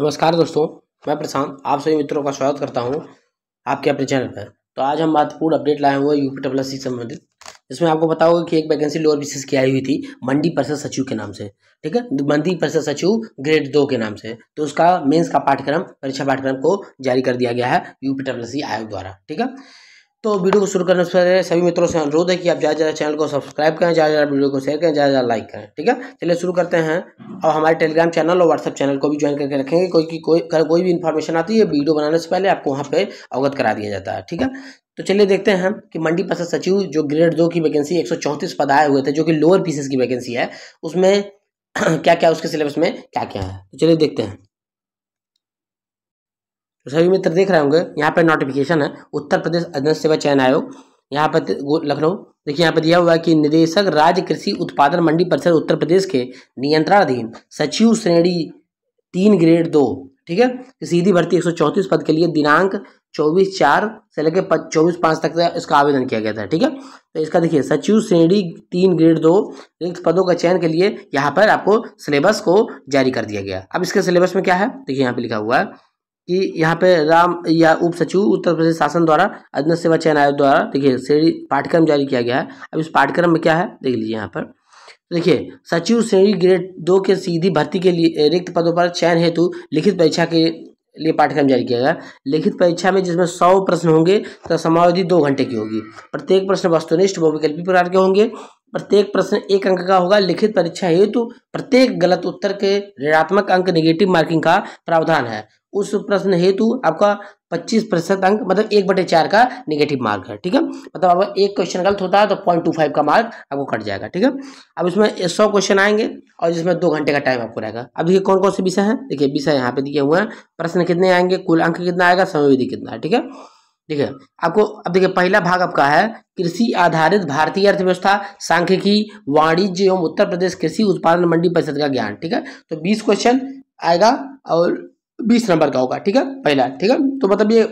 नमस्कार दोस्तों मैं प्रशांत आप सभी मित्रों का स्वागत करता हूं आपके अपने चैनल पर तो आज हम महत्वपूर्ण अपडेट लाए हुए यूपी डब्ल्यू सी संबंधित इसमें आपको बताओगे कि एक वैकेंसी लोअर विशेष की आई हुई थी मंडी परिषद सचिव के नाम से ठीक है मंडी परिषद सचिव ग्रेड दो के नाम से तो उसका मेंस का पाठ्यक्रम परीक्षा पाठ्यक्रम को जारी कर दिया गया है यूपी डब्ल्यू सी आयोग द्वारा ठीक है तो वीडियो को शुरू करने से पहले सभी मित्रों से अनुरोध है कि आप ज़्यादा ज़्यादा चैनल को सब्सक्राइब करें ज़्यादा ज़्यादा वीडियो को शेयर करें ज़्यादा ज़्यादा लाइक करें ठीक है चलिए शुरू करते हैं और हमारे टेलीग्राम चैनल और व्हाट्सअप चैनल को भी ज्वाइन करके रखेंगे कोई की कोई कोई भी इन्फॉर्मेशन आती है वीडियो बनाने से पहले आपको वहाँ पर अवगत करा दिया जाता है ठीक है तो चलिए देखते हैं कि मंडी परिषद सचिव जो ग्रेड दो की वैकेंसी एक पद आए हुए थे जो कि लोअर पीसेस की वैकेंसी है उसमें क्या क्या उसके सिलेबस में क्या क्या है तो चलिए देखते हैं तो सभी मित्र देख रहे होंगे यहाँ पर नोटिफिकेशन है उत्तर प्रदेश अजन सेवा चयन आयोग यहाँ पर लखनऊ देखिए यहाँ पर दिया हुआ है कि निदेशक राज्य कृषि उत्पादन मंडी परिषद उत्तर प्रदेश के नियंत्रणाधीन सचिव श्रेणी तीन ग्रेड दो ठीक है सीधी भर्ती एक पद के लिए दिनांक चौबीस चार से लेकर चौबीस पाँच तक इसका आवेदन किया गया था ठीक है तो इसका देखिए सचिव श्रेणी तीन ग्रेड दो रिक्त पदों का चयन के लिए यहाँ पर आपको सिलेबस को जारी कर दिया गया अब इसके सिलेबस में क्या है देखिए यहाँ पे लिखा हुआ है कि यहाँ पे राम या उप सचिव उत्तर प्रदेश शासन द्वारा अधीन सेवा चयन आयोग द्वारा देखिए श्रेणी पाठ्यक्रम जारी किया गया है अब इस पाठ्यक्रम में क्या है देख लीजिए यहाँ पर देखिए सचिव श्रेणी ग्रेड दो के सीधी भर्ती के लिए रिक्त पदों पर चयन हेतु लिखित परीक्षा के लिए पाठ्यक्रम जारी किया गया लिखित परीक्षा में जिसमें सौ प्रश्न होंगे तो समावधि दो घंटे की होगी प्रत्येक प्रश्न वस्तुनिष्ठ वैकल्पिक प्रकार के होंगे प्रत्येक प्रश्न एक अंक का होगा लिखित परीक्षा हेतु प्रत्येक गलत उत्तर के ऋणात्मक अंक निगेटिव मार्किंग का प्रावधान है उस प्रश्न हेतु आपका पच्चीस प्रतिशत अंक मतलब एक बटे चार का निगेटिव मार्क है ठीक है मतलब अगर एक क्वेश्चन गलत होता है तो पॉइंट टू फाइव का मार्क आपको कट जाएगा ठीक है अब इसमें सौ क्वेश्चन आएंगे और जिसमें दो घंटे का टाइम आपको रहेगा अब देखिए कौन कौन से विषय हैं देखिए विषय यहाँ पे दिए हुए हैं प्रश्न कितने आएंगे कुल अंक कितना आएगा समय विधि कितना है ठीक है ठीक है आपको अब देखिए पहला भाग आपका है कृषि आधारित भारतीय अर्थव्यवस्था सांख्यिकी वाणिज्य एवं उत्तर प्रदेश कृषि उत्पादन मंडी परिषद का ज्ञान ठीक है तो बीस क्वेश्चन आएगा और बीस नंबर का होगा ठीक है पहला ठीक है तो मतलब ये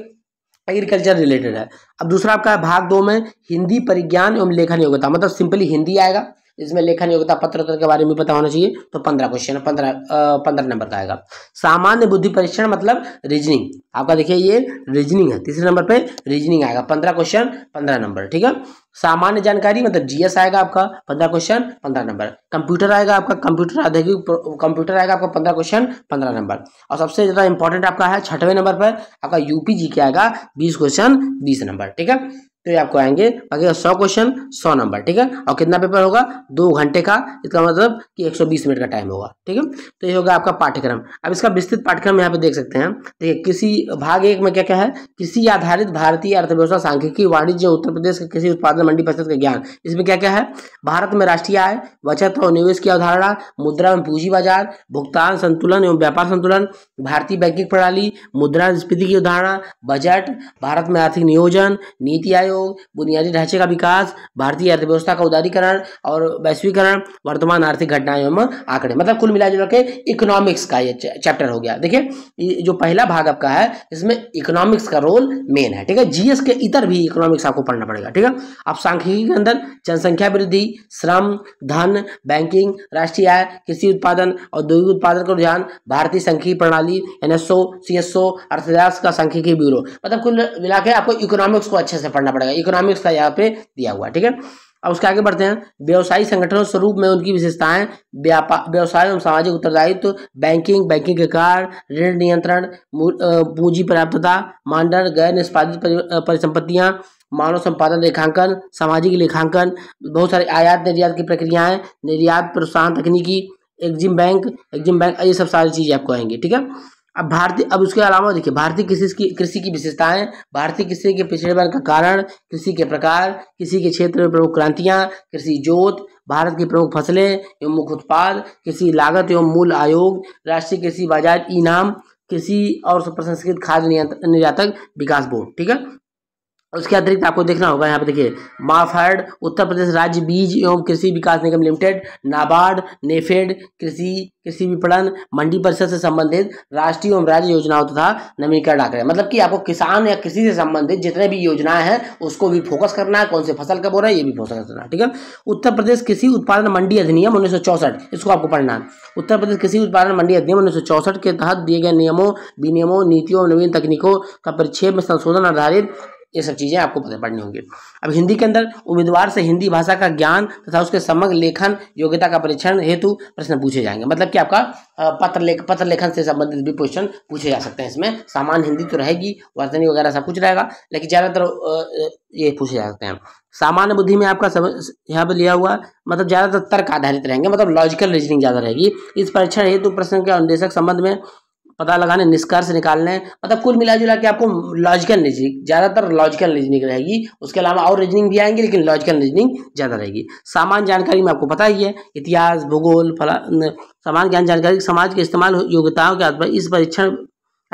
एग्रीकल्चर रिलेटेड है अब दूसरा आपका भाग दो में हिंदी परिज्ञान एवं लेखन योग्यता मतलब सिंपली हिंदी आएगा इसमें लेखन योग्यता पत्र के बारे में पता होना चाहिए तो पंद्रह क्वेश्चन पंद्रह नंबर का आएगा सामान्य बुद्धि परीक्षण मतलब रीजनिंग आपका देखिए ये रीजनिंग है तीसरे नंबर पे रीजनिंग आएगा पंद्रह क्वेश्चन पंद्रह नंबर ठीक है सामान्य जानकारी मतलब जीएस आएगा आपका पंद्रह क्वेश्चन पंद्रह नंबर कंप्यूटर आएगा आपका कंप्यूटर औद्योगिक कंप्यूटर आएगा आपका पंद्रह क्वेश्चन पंद्रह नंबर और सबसे ज़्यादा इंपॉर्टेंट आपका है छठवें नंबर पर आपका यूपी जी के आएगा बीस क्वेश्चन बीस नंबर ठीक है तो ये आपको आएंगे बाकी सौ क्वेश्चन सौ नंबर ठीक है और कितना पेपर होगा दो घंटे का इसका मतलब कि 120 मिनट का टाइम होगा ठीक है तो ये होगा आपका पाठ्यक्रम अब इसका विस्तृत पाठ्यक्रम यहाँ पे देख सकते हैं देखिए किसी भाग एक में क्या क्या है किसी आधारित भारतीय अर्थव्यवस्था सांख्यिकी वाणिज्य उत्तर प्रदेश के किसी उत्पादन मंडी परिषद का ज्ञान इसमें क्या क्या है भारत में राष्ट्रीय आय बचत और निवेश की अवधारणा मुद्रा एवं पूंजी बाजार भुगतान संतुलन एवं व्यापार संतुलन भारतीय बैंकिंग प्रणाली मुद्रा स्फीति की अवधारणा बजट भारत में आर्थिक नियोजन नीति आयोग आयोग बुनियादी ढांचे का विकास भारतीय अर्थव्यवस्था का उदारीकरण और वैश्वीकरण वर्तमान आर्थिक घटनाएं एवं आंकड़े मतलब कुल मिला जुला के इकोनॉमिक्स का ये चैप्टर हो गया देखिए जो पहला भाग आपका है इसमें इकोनॉमिक्स का रोल मेन है ठीक है जीएस के इतर भी इकोनॉमिक्स आपको पढ़ना पड़ेगा ठीक है आप सांख्यिकी के अंदर जनसंख्या वृद्धि श्रम धन बैंकिंग राष्ट्रीय आय कृषि उत्पादन औद्योगिक उत्पादन का रुझान भारतीय संख्यिकी प्रणाली एनएसओ सीएसओ अर्थव्यवस्था का सांख्यिकी ब्यूरो मतलब कुल मिला आपको इकोनॉमिक्स को अच्छे से पढ़ना पड़ेगा पड़ेगा इकोनॉमिक्स का यहाँ पे दिया हुआ ठीक है अब उसके आगे बढ़ते हैं व्यवसायिक संगठनों स्वरूप में उनकी विशेषताएं व्यापार व्यवसाय एवं सामाजिक उत्तरदायित्व बैंकिंग बैंकिंग के कार्य ऋण नियंत्रण पूंजी पर्याप्तता मानदंड गैर निष्पादित परिसंपत्तियां मानव संपादन लेखांकन सामाजिक लेखांकन बहुत सारे आयात निर्यात की प्रक्रियाएं निर्यात प्रोत्साहन तकनीकी एग्जिम बैंक एग्जिम बैंक ये सब सारी चीज़ें आपको आएंगी ठीक है अब भारतीय अब उसके अलावा देखिए भारतीय कृषि की कृषि की विशेषताएं भारतीय कृषि के पिछड़े वर्ग का कारण कृषि के प्रकार कृषि के क्षेत्र में प्रमुख क्रांतियां कृषि जोत भारत की प्रमुख फसलें एवं मुख्य उत्पाद कृषि लागत एवं मूल आयोग राष्ट्रीय कृषि बाजार ई नाम कृषि और प्रसंस्कृत खाद्य निर्यातक विकास बोर्ड ठीक है उसके अतिरिक्त आपको देखना होगा यहाँ पे देखिए माफेड उत्तर प्रदेश राज्य बीज एवं कृषि विकास निगम लिमिटेड नाबार्ड नेफेड कृषि कृषि विपणन मंडी परिषद से संबंधित राष्ट्रीय एवं राज्य योजनाओं तथा नवीनीकरण आंकड़े मतलब कि आपको किसान या कृषि से संबंधित जितने भी योजनाएं हैं उसको भी फोकस करना है कौन से फसल कब हो रहा है ये भी फोकस करना है ठीक है उत्तर प्रदेश कृषि उत्पादन मंडी अधिनियम उन्नीस इसको आपको पढ़ना है उत्तर प्रदेश कृषि उत्पादन मंडी अधिनियम उन्नीस के तहत दिए गए नियमों विनियमों नीतियों और नवीन तकनीकों का परिच्छेद में संशोधन आधारित ये सब चीज़ें आपको पता पढ़नी होंगी अब हिंदी के अंदर उम्मीदवार से हिंदी भाषा का ज्ञान तथा उसके समग्र लेखन योग्यता का परीक्षण हेतु प्रश्न पूछे जाएंगे मतलब कि आपका पत्र लेख पत्र लेखन से संबंधित भी क्वेश्चन पूछे जा सकते हैं इसमें सामान्य हिंदी तो रहेगी वर्तनी वगैरह सब कुछ रहेगा लेकिन ज़्यादातर ये पूछे जा सकते हैं सामान्य बुद्धि में आपका सब यहाँ पर लिया हुआ मतलब ज़्यादातर तर्क आधारित रहेंगे मतलब लॉजिकल रीजनिंग ज़्यादा रहेगी इस परीक्षण हेतु प्रश्न के अनुदेशक संबंध में पता लगाने निष्कर्ष निकालने मतलब कुल मिला जुला के आपको लॉजिकल रीजनिंग ज़्यादातर लॉजिकल रीजनिंग रहेगी उसके अलावा और रीजनिंग भी आएंगे लेकिन लॉजिकल रीजनिंग ज़्यादा रहेगी सामान्य जानकारी में आपको पता ही है इतिहास भूगोल फला सामान्य ज्ञान जानकारी समाज के इस्तेमाल योग्यताओं के आधार पर इस परीक्षण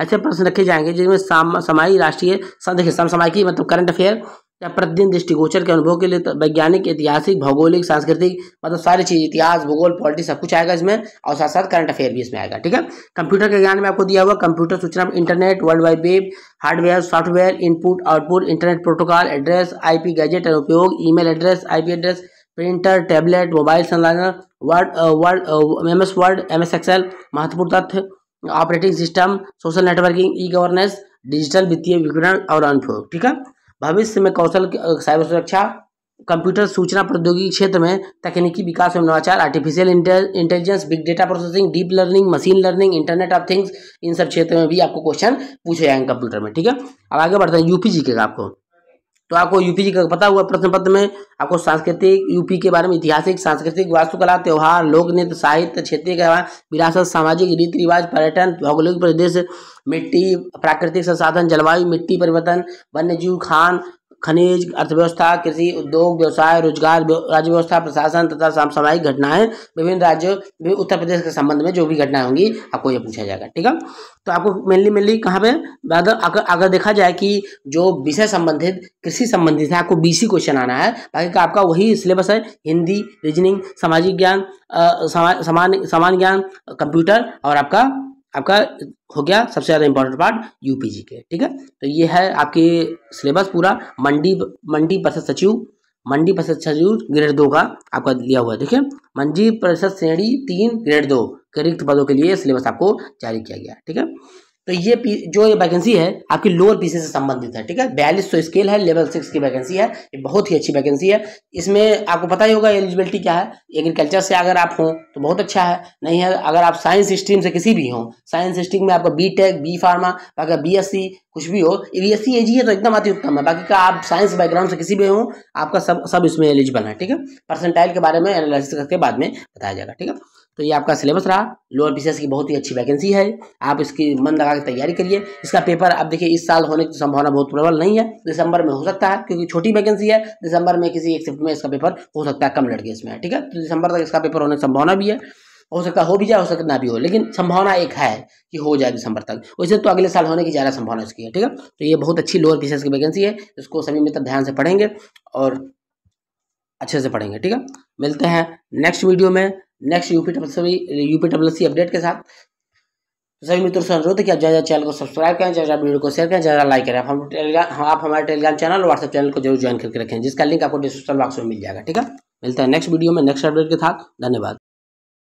ऐसे प्रश्न रखे जाएंगे जिनमें साम, समाई राष्ट्रीय देखिए की मतलब करंट अफेयर या प्रतिदिन दृष्टिगोचर के अनुभव के लिए तो वैज्ञानिक ऐतिहासिक भौगोलिक सांस्कृतिक मतलब सारी चीज़ इतिहास भूगोल पॉलिटिक्स सब कुछ आएगा इसमें और साथ साथ करंट अफेयर भी इसमें आएगा ठीक है कंप्यूटर के ज्ञान में आपको दिया हुआ कंप्यूटर सूचना internet world wide web hardware software input output internet protocol address IP gadget and उपयोग mail address I address printer tablet mobile संलग्न word word M S word M S Excel महत्वपूर्ण तथ्य operating system social networking e governance digital वित्तीय विवरण और अनुप्रयोग ठीक है भविष्य में कौशल साइबर सुरक्षा कंप्यूटर सूचना प्रौद्योगिकी क्षेत्र में तकनीकी विकास एवं नवाचार artificial intelligence big data processing deep learning machine learning internet of things इन सब क्षेत्र में भी आपको क्वेश्चन पूछे जाएंगे कंप्यूटर में ठीक है अब आगे बढ़ते हैं यूपी जी के आपको तो आपको यूपी का पता हुआ प्रश्न पत्र में आपको सांस्कृतिक यूपी के बारे में ऐतिहासिक सांस्कृतिक वास्तुकला त्यौहार लोक नृत्य साहित्य क्षेत्रीय विरासत सामाजिक रीति रिवाज पर्यटन भौगोलिक प्रदेश मिट्टी प्राकृतिक संसाधन जलवायु मिट्टी परिवर्तन वन्यजीव खान खनिज अर्थव्यवस्था कृषि उद्योग व्यवसाय रोजगार राज्य व्यवस्था प्रशासन तथा सामसामायिक घटनाएं विभिन्न राज्यों उत्तर प्रदेश के संबंध में जो भी घटनाएं होंगी आपको ये पूछा जाएगा ठीक है तो आपको मेनली मेनली कहाँ पे अगर अगर देखा जाए कि जो विषय संबंधित कृषि संबंधित है आपको बीसी क्वेश्चन आना है बाकी का आपका वही सिलेबस है हिंदी रीजनिंग सामाजिक ज्ञान सामान्य समान ज्ञान कंप्यूटर और आपका आपका हो गया सबसे ज़्यादा इंपॉर्टेंट पार्ट यूपीजी के ठीक है तो ये है आपकी सिलेबस पूरा मंडी मंडी परिषद सचिव मंडी परिषद सचिव ग्रेड दो का आपका लिया हुआ है ठीक है मंडी परिषद श्रेणी तीन ग्रेड दो के रिक्त पदों के लिए सिलेबस आपको जारी किया गया ठीक है तो ये जो ये वैकेंसी है आपकी लोअर पीसी से संबंधित है ठीक है बयालीस सौ स्केल है लेवल सिक्स की वैकेंसी है ये बहुत ही अच्छी वैकेंसी है इसमें आपको पता ही होगा एलिजिबिलिटी क्या है एग्रीकल्चर से अगर आप हों तो बहुत अच्छा है नहीं है अगर आप साइंस स्ट्रीम से किसी भी हों साइंस स्ट्रीम में आपका बी टेक बी फार्मा अगर बी एस सी कुछ भी हो बी एस सी ए जी है तो एकदम अति उत्तम है बाकी का आप साइंस बैकग्राउंड से किसी भी हो आपका सब सब इसमें एलिजिबल है ठीक है परसेंटाइल के बारे में एनालिसिस करके बाद में बताया जाएगा ठीक है तो ये आपका सिलेबस रहा लोअर पीसीएस की बहुत ही अच्छी वैकेंसी है आप इसकी मन लगा के तैयारी करिए इसका पेपर आप देखिए इस साल होने की तो संभावना बहुत प्रबल नहीं है दिसंबर में हो सकता है क्योंकि छोटी वैकेंसी है दिसंबर में किसी एक शिफ्ट में इसका पेपर हो सकता है कम लड़के इसमें ठीक है तो दिसंबर तक इसका पेपर होने की संभावना भी है हो सकता हो भी जाए हो सकता ना भी हो लेकिन संभावना एक है कि हो जाए दिसंबर तक वैसे तो अगले साल होने की ज़्यादा संभावना इसकी है ठीक है तो ये बहुत अच्छी लोअर पीसीएस की वैकेंसी है इसको सभी मित्र ध्यान से पढ़ेंगे और अच्छे से पढ़ेंगे ठीक है मिलते हैं नेक्स्ट वीडियो में नेक्स्ट यूपी सभी यूपी डब्ल्यू सी अपडेट के साथ तो सभी मित्रों से अनुरोध है कि आप ज़्यादा चैनल को सब्सक्राइब करें ज़्यादा वीडियो को शेयर करें ज़्यादा लाइक करें हम टेलीग्राम आप हमारे टेलीग्राम हाँ, चैनल और व्हाट्सएप चैनल को जरूर ज्वाइन करके रखें जिसका लिंक आपको डिस्क्रिप्शन बॉक्स में मिल जाएगा ठीक है मिलता है नेक्स्ट वीडियो में नेक्स्ट अपडेट के साथ धन्यवाद